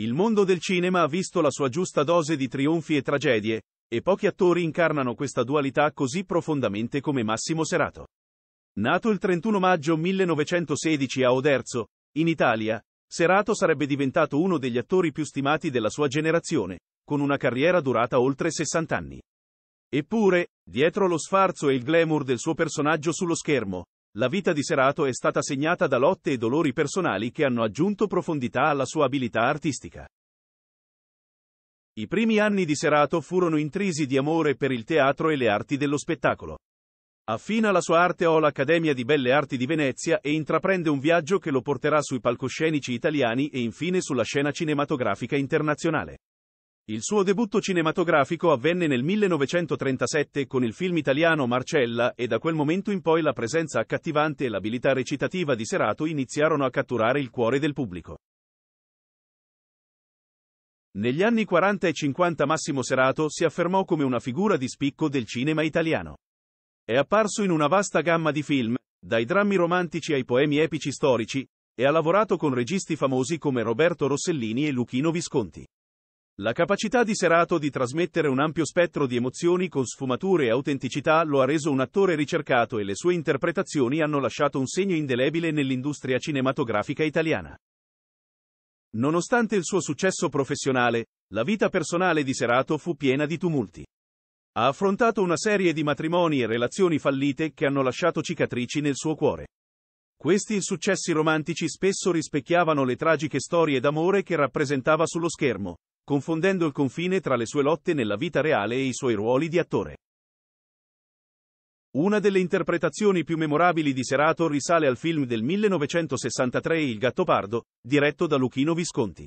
Il mondo del cinema ha visto la sua giusta dose di trionfi e tragedie, e pochi attori incarnano questa dualità così profondamente come Massimo Serato. Nato il 31 maggio 1916 a Oderzo, in Italia, Serato sarebbe diventato uno degli attori più stimati della sua generazione, con una carriera durata oltre 60 anni. Eppure, dietro lo sfarzo e il glamour del suo personaggio sullo schermo, la vita di Serato è stata segnata da lotte e dolori personali che hanno aggiunto profondità alla sua abilità artistica. I primi anni di Serato furono intrisi di amore per il teatro e le arti dello spettacolo. Affina la sua arte o l'Accademia di Belle Arti di Venezia e intraprende un viaggio che lo porterà sui palcoscenici italiani e infine sulla scena cinematografica internazionale. Il suo debutto cinematografico avvenne nel 1937 con il film italiano Marcella e da quel momento in poi la presenza accattivante e l'abilità recitativa di Serato iniziarono a catturare il cuore del pubblico. Negli anni 40 e 50 Massimo Serato si affermò come una figura di spicco del cinema italiano. È apparso in una vasta gamma di film, dai drammi romantici ai poemi epici storici, e ha lavorato con registi famosi come Roberto Rossellini e Luchino Visconti. La capacità di Serato di trasmettere un ampio spettro di emozioni con sfumature e autenticità lo ha reso un attore ricercato e le sue interpretazioni hanno lasciato un segno indelebile nell'industria cinematografica italiana. Nonostante il suo successo professionale, la vita personale di Serato fu piena di tumulti. Ha affrontato una serie di matrimoni e relazioni fallite che hanno lasciato cicatrici nel suo cuore. Questi insuccessi romantici spesso rispecchiavano le tragiche storie d'amore che rappresentava sullo schermo, confondendo il confine tra le sue lotte nella vita reale e i suoi ruoli di attore. Una delle interpretazioni più memorabili di Serato risale al film del 1963 Il Gattopardo, diretto da Luchino Visconti.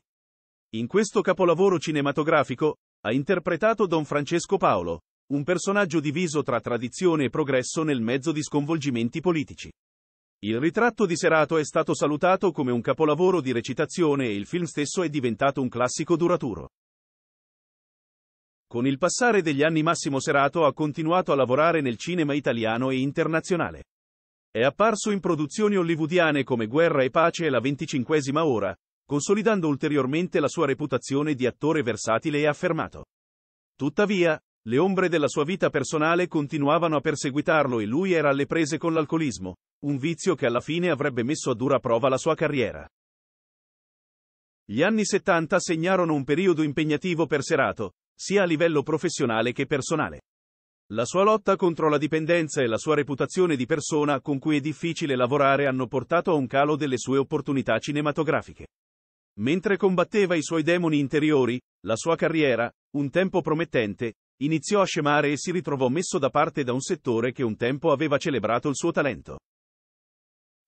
In questo capolavoro cinematografico, ha interpretato Don Francesco Paolo, un personaggio diviso tra tradizione e progresso nel mezzo di sconvolgimenti politici. Il ritratto di Serato è stato salutato come un capolavoro di recitazione e il film stesso è diventato un classico duraturo. Con il passare degli anni Massimo Serato ha continuato a lavorare nel cinema italiano e internazionale. È apparso in produzioni hollywoodiane come Guerra e Pace e La venticinquesima ora, consolidando ulteriormente la sua reputazione di attore versatile e affermato. Tuttavia, le ombre della sua vita personale continuavano a perseguitarlo e lui era alle prese con l'alcolismo, un vizio che alla fine avrebbe messo a dura prova la sua carriera. Gli anni 70 segnarono un periodo impegnativo per Serato, sia a livello professionale che personale. La sua lotta contro la dipendenza e la sua reputazione di persona con cui è difficile lavorare hanno portato a un calo delle sue opportunità cinematografiche. Mentre combatteva i suoi demoni interiori, la sua carriera, un tempo promettente, iniziò a scemare e si ritrovò messo da parte da un settore che un tempo aveva celebrato il suo talento.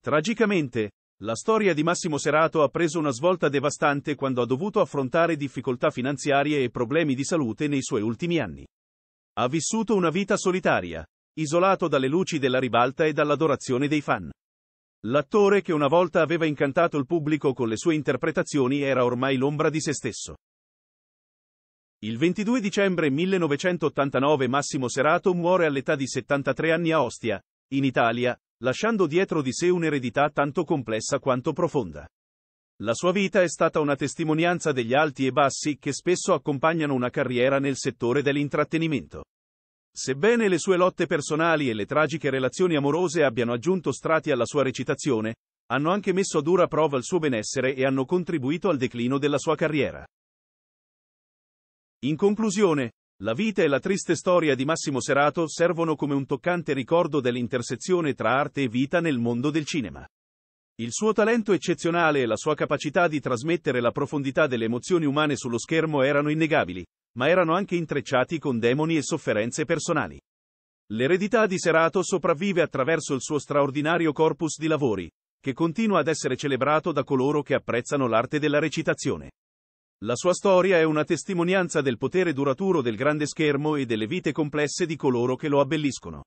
Tragicamente, la storia di Massimo Serato ha preso una svolta devastante quando ha dovuto affrontare difficoltà finanziarie e problemi di salute nei suoi ultimi anni. Ha vissuto una vita solitaria, isolato dalle luci della ribalta e dall'adorazione dei fan. L'attore che una volta aveva incantato il pubblico con le sue interpretazioni era ormai l'ombra di se stesso. Il 22 dicembre 1989 Massimo Serato muore all'età di 73 anni a Ostia, in Italia, lasciando dietro di sé un'eredità tanto complessa quanto profonda. La sua vita è stata una testimonianza degli alti e bassi che spesso accompagnano una carriera nel settore dell'intrattenimento. Sebbene le sue lotte personali e le tragiche relazioni amorose abbiano aggiunto strati alla sua recitazione, hanno anche messo a dura prova il suo benessere e hanno contribuito al declino della sua carriera. In conclusione, la vita e la triste storia di Massimo Serato servono come un toccante ricordo dell'intersezione tra arte e vita nel mondo del cinema. Il suo talento eccezionale e la sua capacità di trasmettere la profondità delle emozioni umane sullo schermo erano innegabili, ma erano anche intrecciati con demoni e sofferenze personali. L'eredità di Serato sopravvive attraverso il suo straordinario corpus di lavori, che continua ad essere celebrato da coloro che apprezzano l'arte della recitazione. La sua storia è una testimonianza del potere duraturo del grande schermo e delle vite complesse di coloro che lo abbelliscono.